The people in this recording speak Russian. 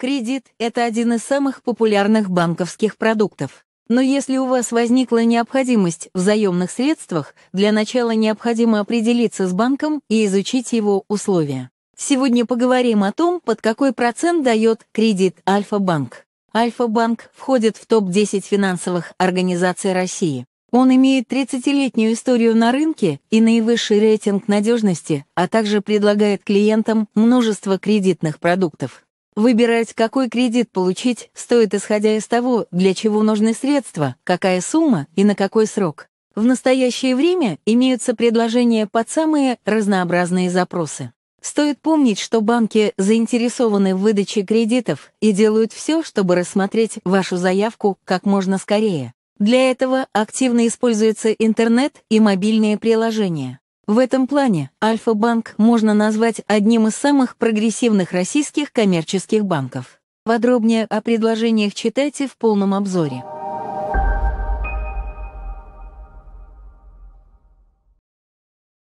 Кредит – это один из самых популярных банковских продуктов. Но если у вас возникла необходимость в заемных средствах, для начала необходимо определиться с банком и изучить его условия. Сегодня поговорим о том, под какой процент дает кредит Альфа-банк. Альфа-банк входит в топ-10 финансовых организаций России. Он имеет 30-летнюю историю на рынке и наивысший рейтинг надежности, а также предлагает клиентам множество кредитных продуктов. Выбирать, какой кредит получить, стоит исходя из того, для чего нужны средства, какая сумма и на какой срок. В настоящее время имеются предложения под самые разнообразные запросы. Стоит помнить, что банки заинтересованы в выдаче кредитов и делают все, чтобы рассмотреть вашу заявку как можно скорее. Для этого активно используется интернет и мобильные приложения. В этом плане Альфа-банк можно назвать одним из самых прогрессивных российских коммерческих банков. Подробнее о предложениях читайте в полном обзоре.